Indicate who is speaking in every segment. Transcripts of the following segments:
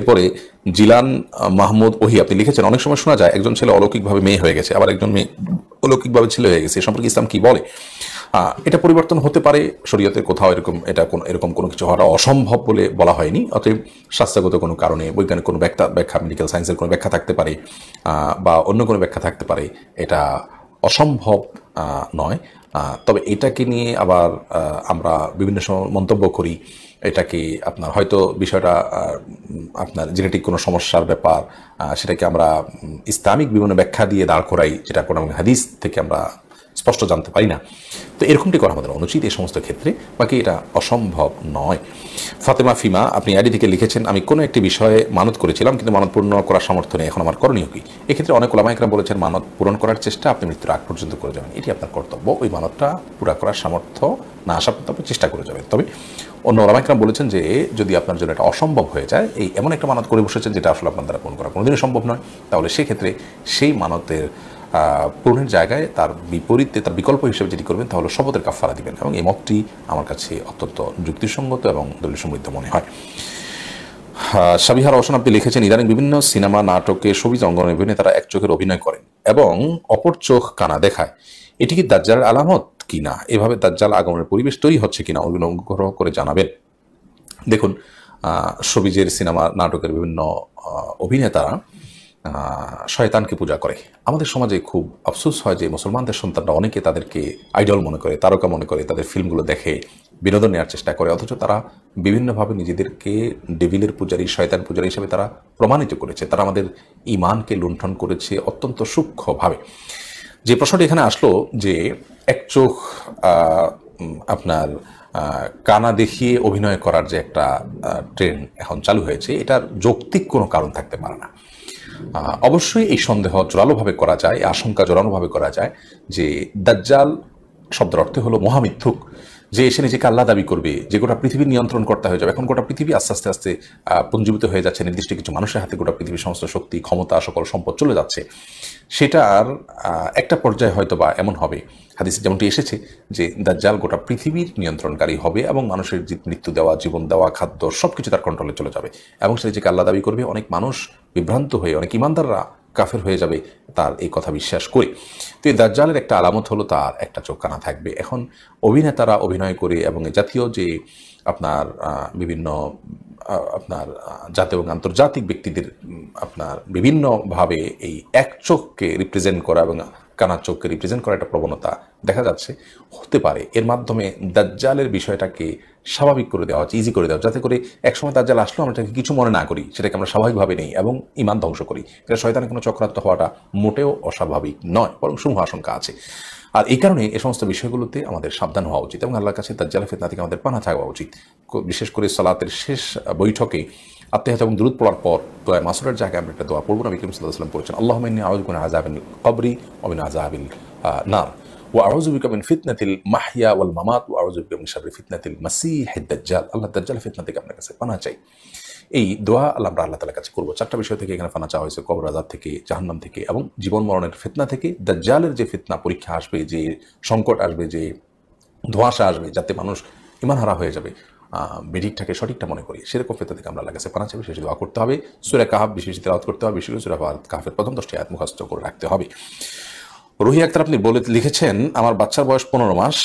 Speaker 1: এরপরে জিলান মাহমুদ ওহি আপনি লিখেছেন অনেক সময় শোনা যায় একজন ছেলে অলৌকিকভাবে মেয়ে হয়ে গেছে আবার একজন মেয়ে অলৌকিকভাবে ছেলে হয়ে গেছে এ সম্পর্কে ইসলাম কি বলে এটা পরিবর্তন হতে পারে শরীয়তের কোথাও এরকম এটা কোনো এরকম কোনো কিছু হওয়াটা অসম্ভব বলে বলা হয়নি অতএব স্বাস্থ্যগত কোনো কারণে বৈজ্ঞানিক কোনো ব্যাখ্যা ব্যাখ্যা মেডিকেল সায়েন্সের কোনো ব্যাখ্যা থাকতে পারে বা অন্য কোনো ব্যাখ্যা থাকতে পারে এটা অসম্ভব নয় তবে এটাকে নিয়ে আবার আমরা বিভিন্ন সময় মন্তব্য করি এটাকে আপনার হয়তো বিষয়টা আপনার জেনেটিক কোনো সমস্যার ব্যাপার সেটাকে আমরা ইসলামিক বিভিন্ন ব্যাখ্যা দিয়ে দাঁড় করাই যেটা কোনো হাদিস থেকে আমরা স্পষ্ট জানতে পারি না তো এরকমটি করা আমাদের অনুচিত এই সমস্ত ক্ষেত্রে বাকি এটা অসম্ভব নয় ফাতেমা ফিমা আপনি আইডি থেকে লিখেছেন আমি কোনো একটি বিষয়ে মানত করেছিলাম কিন্তু মানত পূর্ণ করার সামর্থ্য নেই এখন আমার করণীয় কি এক্ষেত্রে অনেক ওলামাইকরা বলেছেন মানত পূরণ করার চেষ্টা আপনি মৃত্যুর আগ পর্যন্ত করে যাবেন এটি আপনার কর্তব্য ওই মানতটা পুরা করার সামর্থ্য না আসা পর্যন্ত আপনি চেষ্টা করে যাবেন তবে অন্য ওলামাইকরাম বলেছেন যে যদি আপনার জন্য এটা অসম্ভব হয়ে যায় এই এমন একটা মানত করে বসেছেন যেটা আসলে আপনার দ্বারা পূরণ করা কোনোদিনই সম্ভব নয় তাহলে সেক্ষেত্রে সেই মানতের পূর্ণের জায়গায় তার বিপরীতে তার বিকল্প হিসেবে যেটি করবেন তাহলে শপথের কাফারা দিবেন এবং এই মতটি আমার কাছে অত্যন্ত যুক্তিসঙ্গত এবং দলীয় সমৃদ্ধ মনে হয় সাবিহার রওশন আপনি লিখেছেন ইদানিং বিভিন্ন সিনেমা নাটকে সবিজ বিভিন্ন তারা এক চোখের অভিনয় করেন এবং অপর চোখ কানা দেখায় এটি কি দাজ্জালের আলামত কিনা এভাবে দাজ্জাল আগমনের পরিবেশ তৈরি হচ্ছে কিনা অনুগ্রহ করে জানাবেন দেখুন সবিজের সিনেমা নাটকের বিভিন্ন অভিনেতারা শয়তানকে পূজা করে আমাদের সমাজে খুব আফসোস হয় যে মুসলমানদের সন্তানরা অনেকে তাদেরকে আইডল মনে করে তারকা মনে করে তাদের ফিল্মগুলো দেখে বিনোদন নেওয়ার চেষ্টা করে অথচ তারা বিভিন্নভাবে নিজেদেরকে ডেভিলের পূজারী শয়তান পূজারি হিসেবে তারা প্রমাণিত করেছে তারা আমাদের ইমানকে লুণ্ঠন করেছে অত্যন্ত সূক্ষ্মভাবে যে প্রশ্নটি এখানে আসলো যে এক চোখ আপনার কানা দেখিয়ে অভিনয় করার যে একটা ট্রেন এখন চালু হয়েছে এটার যৌক্তিক কোনো কারণ থাকতে পারে না অবশ্যই এই সন্দেহ জোরালোভাবে করা যায় আশঙ্কা জোরালোভাবে করা যায় যে দাজ্জাল শব্দের অর্থ হলো মহামিথ্যুক যে এসে নিজেকে আল্লাহ দাবি করবে যে গোটা পৃথিবীর নিয়ন্ত্রণ করতে হয়ে যাবে এখন গোটা পৃথিবী আস্তে আস্তে আস্তে পুঞ্জীবিত হয়ে যাচ্ছে নির্দিষ্ট কিছু মানুষের হাতে গোটা পৃথিবীর সমস্ত শক্তি ক্ষমতা সকল সম্পদ চলে যাচ্ছে সেটার একটা পর্যায়ে হয়তো বা এমন হবে হাদিস যেমনটি এসেছে যে দাজ্জাল গোটা পৃথিবীর নিয়ন্ত্রণকারী হবে এবং মানুষের মৃত্যু দেওয়া জীবন দেওয়া খাদ্য সব কিছু তার কন্ট্রোলে চলে যাবে এবং সে নিজেকে আল্লাহ দাবি করবে অনেক মানুষ বিভ্রান্ত হয়ে অনেক ইমানদাররা কাফের হয়ে যাবে তার এই কথা বিশ্বাস করি তো এই দাজ্জালের একটা আলামত হলো তার একটা চোখ কানা থাকবে এখন অভিনেতারা অভিনয় করে এবং জাতীয় যে আপনার বিভিন্ন আপনার জাতীয় এবং আন্তর্জাতিক ব্যক্তিদের আপনার বিভিন্নভাবে এই এক চোখকে রিপ্রেজেন্ট করা এবং কানা চোখকে রিপ্রেজেন্ট করার একটা প্রবণতা দেখা যাচ্ছে হতে পারে এর মাধ্যমে দাজ্জালের বিষয়টাকে স্বাভাবিক করে দেওয়া হচ্ছে ইজি করে দেওয়া যাতে করে একসময় দাজ্জাল আসলেও আমরা এটাকে কিছু মনে না করি সেটাকে আমরা স্বাভাবিকভাবে নেই এবং ইমান ধ্বংস করি এটা শয়তানের কোনো চক্রান্ত হওয়াটা মোটেও অস্বাভাবিক নয় বরং সমূহ আশঙ্কা আছে আর এই কারণে এ সমস্ত বিষয়গুলোতে আমাদের সাবধান হওয়া উচিত এবং আল্লাহর কাছে দাজ্জালের ফেতনা থেকে আমাদের পানা থাকা উচিত বিশেষ করে সালাতের শেষ বৈঠকে আপনি হয়তো এবং দূরত পড়ার পর দোয়া মাসুরের জায়গায় আমরা একটা দোয়া পড়বো না বিক্রম সাল্লাহ সাল্লাম করেছেন আল্লাহ মিনী আউজ গুন আজাবিল কবরি অমিন আজাবিল নাম ও আউজুবিকা মিন ফিতনাতিল মাহিয়া ওয়াল মামাত ও আউজুবিকা মিন শাবরি ফিতনাতিল মাসি দাজ্জাল আল্লাহ দাজ্জাল ফিতনা থেকে আপনার কাছে পানা চাই এই দোয়া আল্লাহ আমরা আল্লাহ তালার কাছে করবো চারটা বিষয় থেকে এখানে ফানা চাওয়া হয়েছে কবর আজাদ থেকে জাহান্নাম থেকে এবং জীবন মরণের ফিতনা থেকে দাজ্জালের যে ফিতনা পরীক্ষা আসবে যে সংকট আসবে যে ধোঁয়াশা আসবে যাতে মানুষ ইমান হারা হয়ে যাবে বেডিকটাকে সঠিকটা মনে করি সেরকম ফেতা থেকে আমরা লাগাছে পানা চাই দোয়া করতে হবে সুরে কাহাব বিশেষ তেলাওয়াত করতে হবে বিশেষ সুরে সুরা কাহাফের প্রথম দশটি আয়াত মুখস্থ করে রাখতে হবে রুহি আক্তার আপনি বলে লিখেছেন আমার বাচ্চার বয়স পনেরো মাস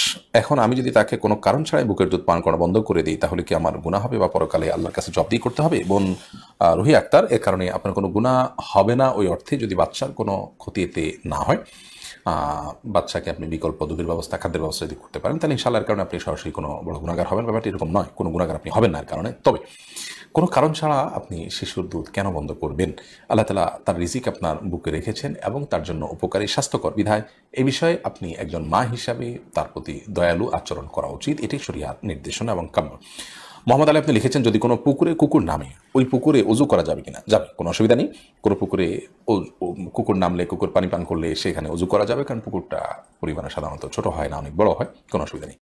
Speaker 1: এখন আমি যদি তাকে কোনো কারণ ছাড়াই বুকের দুধ পান করা বন্ধ করে দিই তাহলে কি আমার গুণা হবে বা পরকালে আল্লাহর কাছে জব্দি করতে হবে বোন রুহি আক্তার এর কারণে আপনার কোনো গুণা হবে না ওই অর্থে যদি বাচ্চার কোনো ক্ষতি এতে না হয় বাচ্চাকে আপনি বিকল্প দুধের ব্যবস্থা খাদ্যের ব্যবস্থা যদি করতে পারেন তাহলে ইনশাল্লাহ কারণে আপনি সরাসরি কোনো বড় গুণাগার হবেন ব্যাপারটি এরকম নয় কোনো গুণাগার আপনি হবেন না এর কারণে তবে কোনো কারণ ছাড়া আপনি শিশুর দুধ কেন বন্ধ করবেন আল্লাহ তালা তার রিজিক আপনার বুকে রেখেছেন এবং তার জন্য উপকারী স্বাস্থ্যকর বিধায় এ বিষয়ে আপনি একজন মা হিসাবে তার প্রতি দয়ালু আচরণ করা উচিত এটি সরিয়া নির্দেশনা এবং কাম্য মোহাম্মদ আলী আপনি লিখেছেন যদি কোনো পুকুরে কুকুর নামে ওই পুকুরে অজু করা যাবে কিনা যাবে কোনো অসুবিধা নেই কোনো পুকুরে কুকুর নামলে কুকুর পানি পান করলে সেখানে অজু করা যাবে কারণ পুকুরটা পরিমাণে সাধারণত ছোট হয় না অনেক বড় হয় কোনো অসুবিধা নেই